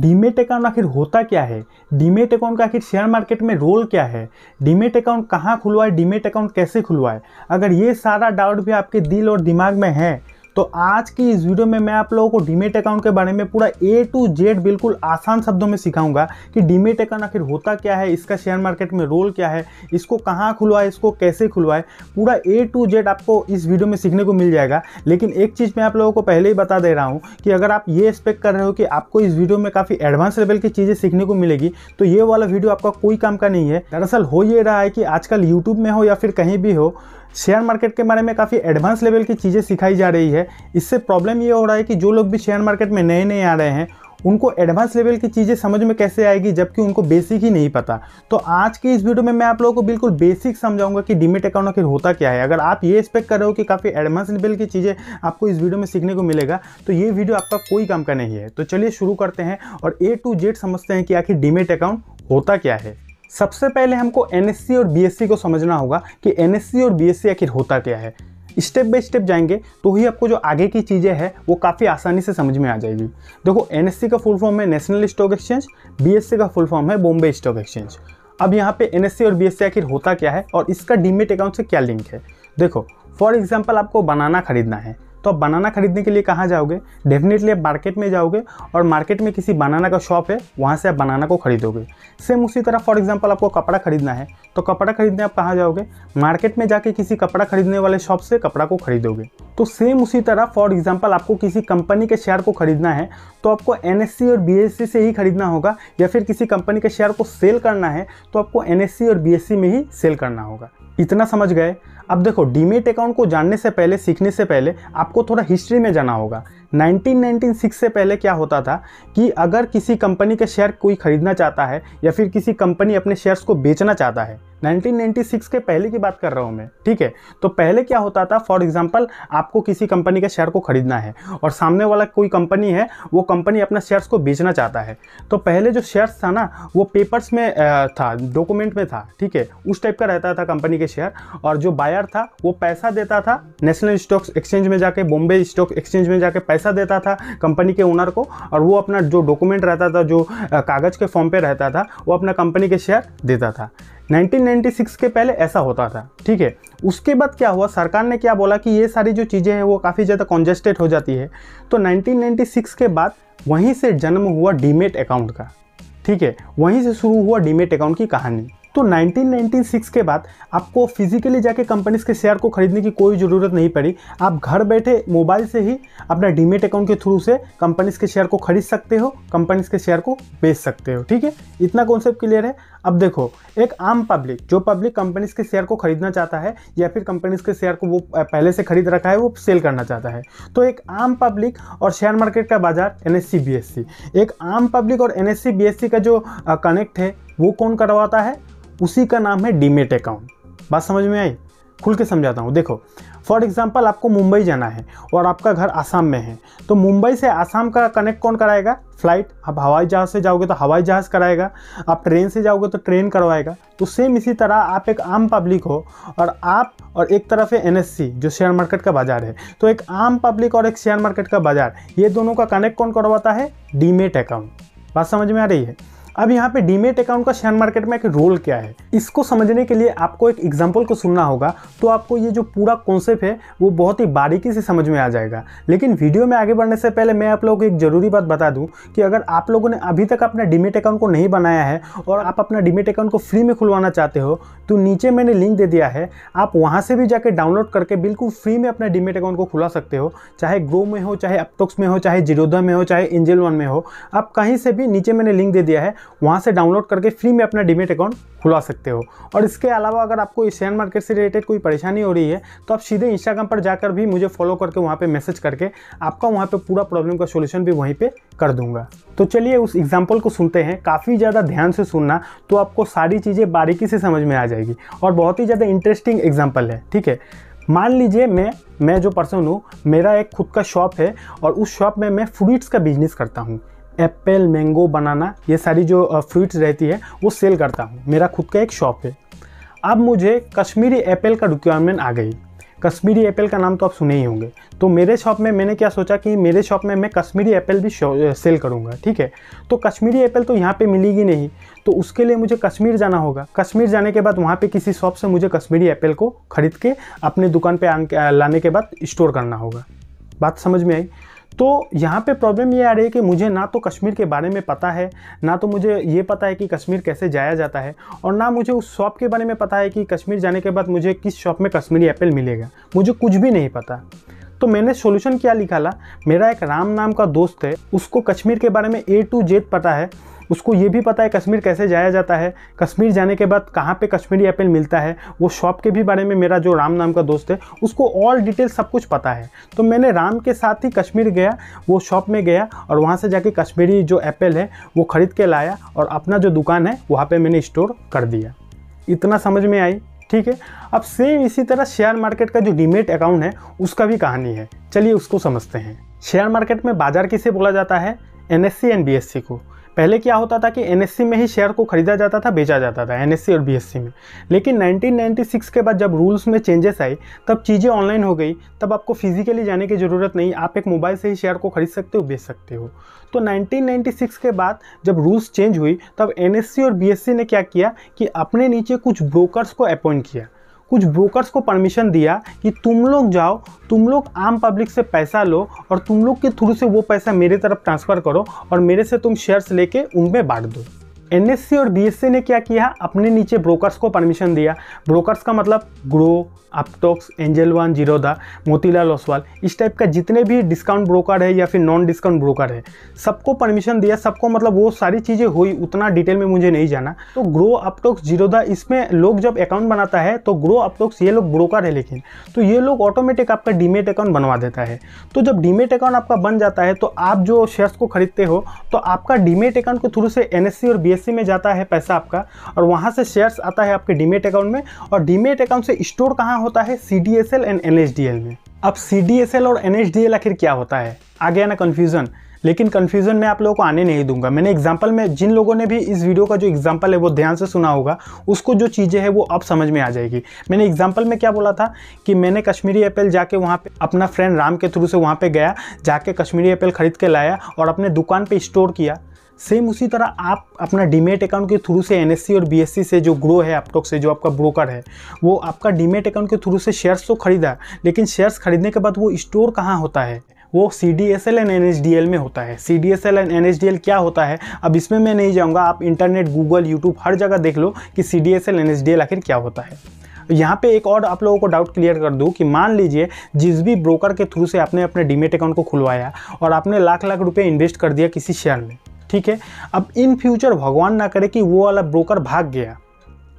demat account आखिर होता क्या है डीमेट अकाउंट का आखिर शेयर मार्केट में रोल क्या है डीमेट अकाउंट कहाँ खुलवाए डीमेट अकाउंट कैसे खुलवाए अगर ये सारा डाउट भी आपके दिल और दिमाग में है तो आज की इस वीडियो में मैं आप लोगों को डीमेट अकाउंट के बारे में पूरा ए टू जेड बिल्कुल आसान शब्दों में सिखाऊंगा कि डीमेट अकाउंट आखिर होता क्या है इसका शेयर मार्केट में रोल क्या है इसको कहाँ खुलवाए इसको कैसे खुलवाए पूरा ए टू जेड आपको इस वीडियो में सीखने को मिल जाएगा लेकिन एक चीज़ मैं आप लोगों को पहले ही बता दे रहा हूँ कि अगर आप ये एक्सपेक्ट कर रहे हो कि आपको इस वीडियो में काफ़ी एडवांस लेवल की चीज़ें सीखने को मिलेगी तो ये वाला वीडियो आपका कोई काम का नहीं है दरअसल हो ये रहा है कि आजकल यूट्यूब में हो या फिर कहीं भी हो शेयर मार्केट के बारे में काफ़ी एडवांस लेवल की चीज़ें सिखाई जा रही है इससे प्रॉब्लम ये हो रहा है कि जो लोग भी शेयर मार्केट में नए नए आ रहे हैं उनको एडवांस लेवल की चीज़ें समझ में कैसे आएगी जबकि उनको बेसिक ही नहीं पता तो आज के इस वीडियो में मैं आप लोगों को बिल्कुल बेसिक समझाऊंगा कि डिमिट अकाउंट आखिर होता क्या है अगर आप ये एक्सपेक्ट कर रहे हो कि काफ़ी एडवांस लेवल की चीज़ें आपको इस वीडियो में सीखने को मिलेगा तो ये वीडियो आपका कोई काम का नहीं है तो चलिए शुरू करते हैं और ए टू जेड समझते हैं कि आखिर डिमिट अकाउंट होता क्या है सबसे पहले हमको एन और बी को समझना होगा कि एन और बी आखिर होता क्या है स्टेप बाय स्टेप जाएंगे तो ही आपको जो आगे की चीज़ें हैं वो काफ़ी आसानी से समझ में आ जाएगी देखो एन का फुल फॉर्म है नेशनल स्टॉक एक्सचेंज बी का फुल फॉर्म है बॉम्बे स्टॉक एक्सचेंज अब यहाँ पे एन और बी आखिर होता क्या है और इसका डीमेट अकाउंट से क्या लिंक है देखो फॉर एग्जाम्पल आपको बनाना खरीदना है तो आप बनाना खरीदने के लिए कहाँ जाओगे डेफिनेटली आप मार्केट में जाओगे और मार्केट में किसी बनाना का शॉप है वहाँ से आप बनाना को खरीदोगे सेम उसी तरह फॉर एग्जाम्पल आपको कपड़ा खरीदना है तो कपड़ा खरीदने आप कहाँ जाओगे मार्केट में जाके किसी कपड़ा खरीदने वाले शॉप से कपड़ा को खरीदोगे तो सेम उसी तरह फॉर एग्जाम्पल आपको किसी कंपनी के शेयर को खरीदना है तो आपको एन और बी से ही खरीदना होगा या फिर किसी कंपनी के शेयर को सेल करना है तो आपको एन और बी में ही सेल करना होगा इतना समझ गए अब देखो डीमेट अकाउंट को जानने से पहले सीखने से पहले आप आपको थोड़ा हिस्ट्री में जाना होगा 1996 से पहले क्या होता था कि अगर किसी कंपनी के शेयर कोई खरीदना चाहता है या फिर किसी कंपनी अपने शेयर्स को बेचना चाहता है 1996 के पहले की बात कर रहा हूँ मैं ठीक है तो पहले क्या होता था फॉर एग्जाम्पल आपको किसी कंपनी के शेयर को खरीदना है और सामने वाला कोई कंपनी है वो कंपनी अपना शेयर्स को बेचना चाहता है तो पहले जो शेयर्स था ना वो पेपर्स में था डॉक्यूमेंट में था ठीक है उस टाइप का रहता था कंपनी के शेयर और जो बायर था वो पैसा देता था नेशनल स्टॉक एक्सचेंज में जाके बॉम्बे स्टॉक एक्सचेंज में जाके पैसा देता था कंपनी के ओनर को और वो अपना जो डॉक्यूमेंट रहता था जो कागज़ के फॉर्म पर रहता था वो अपना कंपनी के शेयर देता था 1996 के पहले ऐसा होता था ठीक है उसके बाद क्या हुआ सरकार ने क्या बोला कि ये सारी जो चीज़ें हैं वो काफ़ी ज़्यादा कॉन्जेस्टेड हो जाती है तो 1996 के बाद वहीं से जन्म हुआ डीमेट अकाउंट का ठीक है वहीं से शुरू हुआ डीमेट अकाउंट की कहानी तो 1996 के बाद आपको फिजिकली जाके कंपनीज के शेयर को खरीदने की कोई ज़रूरत नहीं पड़ी आप घर बैठे मोबाइल से ही अपना डीमेट अकाउंट के थ्रू से कंपनीज के शेयर को खरीद सकते हो कंपनीज के शेयर को बेच सकते हो ठीक है इतना कॉन्सेप्ट क्लियर है अब देखो एक आम पब्लिक जो पब्लिक कंपनीज के शेयर को खरीदना चाहता है या फिर कंपनीज के शेयर को वो पहले से खरीद रखा है वो सेल करना चाहता है तो एक आम पब्लिक और शेयर मार्केट का बाजार एन एस एक आम पब्लिक और एन एस का जो कनेक्ट है वो कौन करवाता है उसी का नाम है डीमेट अकाउंट बात समझ में आई खुल के समझाता हूँ देखो फॉर एग्जाम्पल आपको मुंबई जाना है और आपका घर आसाम में है तो मुंबई से आसाम का कनेक्ट कौन कराएगा फ्लाइट आप हवाई जहाज़ से जाओगे तो हवाई जहाज़ कराएगा आप ट्रेन से जाओगे तो ट्रेन करवाएगा तो सेम इसी तरह आप एक आम पब्लिक हो और आप और एक तरफ है एन जो शेयर मार्केट का बाज़ार है तो एक आम पब्लिक और एक शेयर मार्केट का बाज़ार ये दोनों का कनेक्ट कौन करवाता है डीमेट अकाउंट बात समझ में आ रही है अब यहाँ पे डीमेट अकाउंट का शेयर मार्केट में एक रोल क्या है इसको समझने के लिए आपको एक एग्जाम्पल को सुनना होगा तो आपको ये जो पूरा कॉन्सेप्ट है वो बहुत ही बारीकी से समझ में आ जाएगा लेकिन वीडियो में आगे बढ़ने से पहले मैं आप लोगों को एक ज़रूरी बात बता दूँ कि अगर आप लोगों ने अभी तक अपना डीमेट अकाउंट को नहीं बनाया है और आप अपना डीमेट अकाउंट को फ्री में खुलवाना चाहते हो तो नीचे मैंने लिंक दे दिया है आप वहाँ से भी जाकर डाउनलोड करके बिल्कुल फ्री में अपना डीमेट अकाउंट को खुला सकते हो चाहे ग्रो में हो चाहे अपटोक्स में हो चाहे जिरोधा में हो चाहे एंजल वन में हो आप कहीं से भी नीचे मैंने लिंक दे दिया है वहाँ से डाउनलोड करके फ्री में अपना डिमेट अकाउंट खुला सकते हो और इसके अलावा अगर आपको शेयर मार्केट से रिलेटेड कोई परेशानी हो रही है तो आप सीधे इंस्टाग्राम पर जाकर भी मुझे फॉलो करके वहाँ पर मैसेज करके आपका वहाँ पर पूरा प्रॉब्लम का सोल्यूशन भी वहीं पर कर दूंगा तो चलिए उस एग्जाम्पल को सुनते हैं काफ़ी ज़्यादा ध्यान से सुनना तो आपको सारी चीज़ें बारीकी से समझ में आ जाएगी और बहुत ही ज़्यादा इंटरेस्टिंग एग्जाम्पल है ठीक है मान लीजिए मैं मैं जो पर्सन हूँ मेरा एक खुद का शॉप है और उस शॉप में मैं फ्रूट्स का बिजनेस करता हूँ एप्पल मैंगो बनाना ये सारी जो फ्रूट्स रहती है वो सेल करता हूँ मेरा खुद का एक शॉप है अब मुझे कश्मीरी एप्पल का रिक्वायरमेंट आ गई कश्मीरी एप्पल का नाम तो आप सुने ही होंगे तो मेरे शॉप में मैंने क्या सोचा कि मेरे शॉप में मैं कश्मीरी एप्पल भी सेल करूँगा ठीक है तो कश्मीरी एप्पल तो यहाँ पे मिलेगी नहीं तो उसके लिए मुझे कश्मीर जाना होगा कश्मीर जाने के बाद वहाँ पे किसी शॉप से मुझे कश्मीरी एप्पल को ख़रीद के अपने दुकान पर लाने के बाद स्टोर करना होगा बात समझ में आई तो यहाँ पे प्रॉब्लम ये आ रही है कि मुझे ना तो कश्मीर के बारे में पता है ना तो मुझे ये पता है कि कश्मीर कैसे जाया जाता है और ना मुझे उस शॉप के बारे में पता है कि कश्मीर जाने के बाद मुझे किस शॉप में कश्मीरी एप्पल मिलेगा मुझे कुछ भी नहीं पता तो मैंने सोल्यूशन क्या निकाला मेरा एक राम नाम का दोस्त है उसको कश्मीर के बारे में ए टू जेड पता है उसको ये भी पता है कश्मीर कैसे जाया जाता है कश्मीर जाने के बाद कहाँ पे कश्मीरी एप्पल मिलता है वो शॉप के भी बारे में मेरा जो राम नाम का दोस्त है उसको ऑल डिटेल सब कुछ पता है तो मैंने राम के साथ ही कश्मीर गया वो शॉप में गया और वहाँ से जाके कश्मीरी जो एप्पल है वो ख़रीद के लाया और अपना जो दुकान है वहाँ पर मैंने स्टोर कर दिया इतना समझ में आई ठीक है अब सेम इसी तरह शेयर मार्केट का जो डीमेट अकाउंट है उसका भी कहानी है चलिए उसको समझते हैं शेयर मार्केट में बाजार किसे बोला जाता है N S C and B S C को पहले क्या होता था कि एन में ही शेयर को खरीदा जाता था बेचा जाता था एन और बी में लेकिन 1996 के बाद जब रूल्स में चेंजेस आए तब चीज़ें ऑनलाइन हो गई तब आपको फिजिकली जाने की ज़रूरत नहीं आप एक मोबाइल से ही शेयर को खरीद सकते हो बेच सकते हो तो 1996 के बाद जब रूल्स चेंज हुई तब एन और बी ने क्या किया कि अपने नीचे कुछ ब्रोकर्स को अपॉइंट किया कुछ ब्रोकर्स को परमिशन दिया कि तुम लोग जाओ तुम लोग आम पब्लिक से पैसा लो और तुम लोग के थ्रू से वो पैसा मेरे तरफ ट्रांसफ़र करो और मेरे से तुम शेयर्स लेके उनमें बांट दो एन और बी ने क्या किया अपने नीचे ब्रोकर्स को परमिशन दिया ब्रोकर्स का मतलब Groww Upstox Angel One Zerodha Motilal Oswal इस टाइप का जितने भी डिस्काउंट ब्रोकर है या फिर नॉन डिस्काउंट ब्रोकर है सबको परमिशन दिया सबको मतलब वो सारी चीज़ें हुई उतना डिटेल में मुझे नहीं जाना तो ग्रो अपटॉक्स जीरोदा इसमें लोग जब अकाउंट बनाता है तो ग्रो अपटॉक्स ये लोग ब्रोकर है लेकिन तो ये लोग ऑटोमेटिक आपका डीमेट अकाउंट बनवा देता है तो जब डीमेट अकाउंट आपका बन जाता है तो आप जो शेयर्स को खरीदते हो तो आपका डीमेट अकाउंट के थ्रू से एन और बी सी में जाता है पैसा आपका और वहाँ से शेयर्स आता है आपके डीमेट अकाउंट में और डीमेट अकाउंट से स्टोर कहाँ होता है सी एंड एन में अब सी और एन आखिर क्या होता है आ गया ना कन्फ्यूज़न लेकिन कन्फ्यूजन में आप लोगों को आने नहीं दूंगा मैंने एग्जाम्पल में जिन लोगों ने भी इस वीडियो का जो एग्जाम्पल है वो ध्यान से सुना होगा उसको जो चीज़ें हैं वो अब समझ में आ जाएगी मैंने एग्जाम्पल में क्या बोला था कि मैंने कश्मीरी एप्पल जाके वहाँ पे अपना फ्रेंड राम के थ्रू से वहाँ पे गया जाके कश्मीरी एप्पल खरीद के लाया और अपने दुकान पर स्टोर किया सेम उसी तरह आप अपना डीमेट अकाउंट के थ्रू से एन और बी से जो ग्रो है आपटॉक से जो आपका ब्रोकर है वो आपका डीमेट अकाउंट के थ्रू से शेयर्स तो खरीदा लेकिन शेयर्स खरीदने के बाद वो स्टोर कहाँ होता है वो C D S L and N H D L में होता है C D S L and N H D L क्या होता है अब इसमें मैं नहीं जाऊँगा आप इंटरनेट गूगल यूट्यूब हर जगह देख लो कि C D S L N H D L आखिर क्या होता है तो यहाँ पे एक और आप लोगों को डाउट क्लियर कर दूँ कि मान लीजिए जिस भी ब्रोकर के थ्रू से आपने अपने डीमेट अकाउंट को खुलवाया और आपने लाख लाख रुपये इन्वेस्ट कर दिया किसी शेयर में ठीक है अब इन फ्यूचर भगवान ना करे कि वो वाला ब्रोकर भाग गया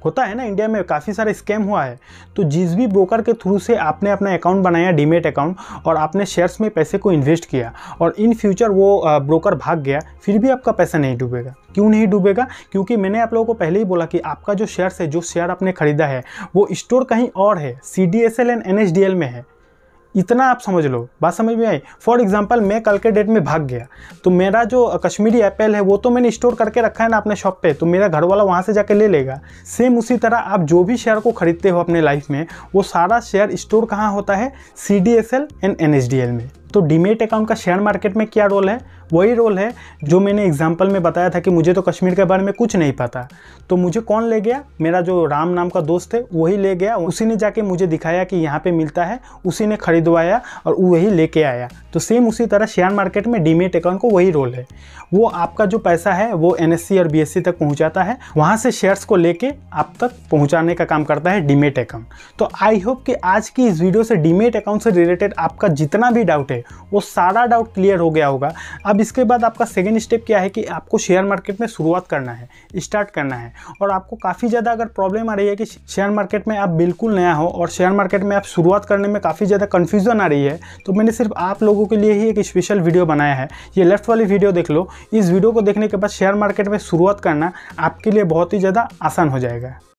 होता है ना इंडिया में काफ़ी सारे स्कैम हुआ है तो जिस भी ब्रोकर के थ्रू से आपने अपना अकाउंट बनाया डीमेट अकाउंट और आपने शेयर्स में पैसे को इन्वेस्ट किया और इन फ्यूचर वो ब्रोकर भाग गया फिर भी आपका पैसा नहीं डूबेगा क्यों नहीं डूबेगा क्योंकि मैंने आप लोगों को पहले ही बोला कि आपका जो शेयर्स है जो शेयर आपने खरीदा है वो स्टोर कहीं और है सी एंड एन में है इतना आप समझ लो बात समझ में आई फॉर एग्जाम्पल मैं कल के डेट में भाग गया तो मेरा जो कश्मीरी एप्पल है वो तो मैंने स्टोर करके रखा है ना अपने शॉप पे तो मेरा घर वाला वहाँ से जाके ले लेगा सेम उसी तरह आप जो भी शेयर को खरीदते हो अपने लाइफ में वो सारा शेयर स्टोर कहाँ होता है C D S L and N H D L में तो डीमेट अकाउंट का शेयर मार्केट में क्या रोल है वही रोल है जो मैंने एग्जाम्पल में बताया था कि मुझे तो कश्मीर के बारे में कुछ नहीं पता तो मुझे कौन ले गया मेरा जो राम नाम का दोस्त है वही ले गया उसी ने जाके मुझे दिखाया कि यहाँ पे मिलता है उसी ने खरीदवाया और वही लेके आया तो सेम उसी तरह शेयर मार्केट में डीमेट अकाउंट को वही रोल है वो आपका जो पैसा है वो एन और बी तक पहुँचाता है वहाँ से शेयर्स को लेके आप तक पहुँचाने का काम करता है डीमेट अकाउंट तो आई होप कि आज की इस वीडियो से डीमेट अकाउंट से रिलेटेड आपका जितना भी डाउट है वो सारा डाउट क्लियर हो गया होगा अब इसके बाद आपका सेकेंड स्टेप क्या है कि आपको शेयर मार्केट में शुरुआत करना है स्टार्ट करना है और आपको काफ़ी ज़्यादा अगर प्रॉब्लम आ रही है कि शेयर मार्केट में आप बिल्कुल नया हो और शेयर मार्केट में आप शुरुआत करने में काफ़ी ज़्यादा कन्फ्यूज़न आ रही है तो मैंने सिर्फ आप लोगों के लिए ही एक स्पेशल वीडियो बनाया है ये लेफ्ट वाली वीडियो देख लो इस वीडियो को देखने के बाद शेयर मार्केट में शुरुआत करना आपके लिए बहुत ही ज़्यादा आसान हो जाएगा